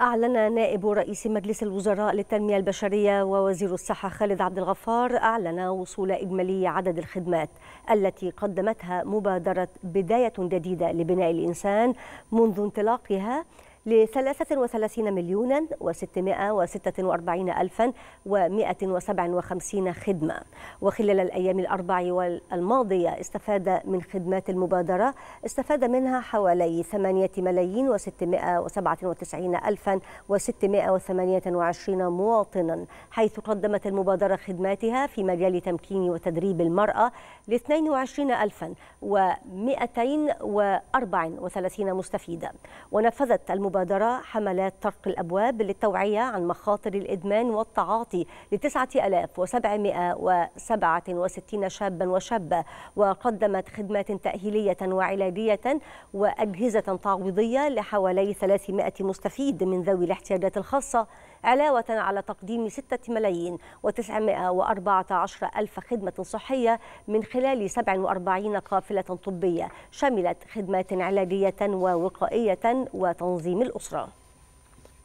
أعلن نائب رئيس مجلس الوزراء للتنمية البشرية ووزير الصحة خالد عبد الغفار أعلن وصول إجمالي عدد الخدمات التي قدمتها مبادرة بداية جديدة لبناء الإنسان منذ انطلاقها ل 33 مليون و646 ألفا و157 خدمة وخلال الأيام الأربع الماضية استفاد من خدمات المبادرة استفاد منها حوالي 8 ملايين و697 ألفا و628 مواطنا حيث قدمت المبادرة خدماتها في مجال تمكين وتدريب المرأة ل 22 ألفا و234 مستفيدة ونفذت المبادرة المبادرة حملات طرق الأبواب للتوعية عن مخاطر الإدمان والتعاطي لتسعة ألاف وسبعمائة وسبعة وستين شابا وشابة وقدمت خدمات تأهيلية وعلاجية وأجهزة تعويضية لحوالي 300 مستفيد من ذوي الاحتياجات الخاصة علاوة على تقديم 6 ملايين و914 ألف خدمة صحية من خلال 47 قافلة طبية شملت خدمات علاجية ووقائية وتنظيم الأسرة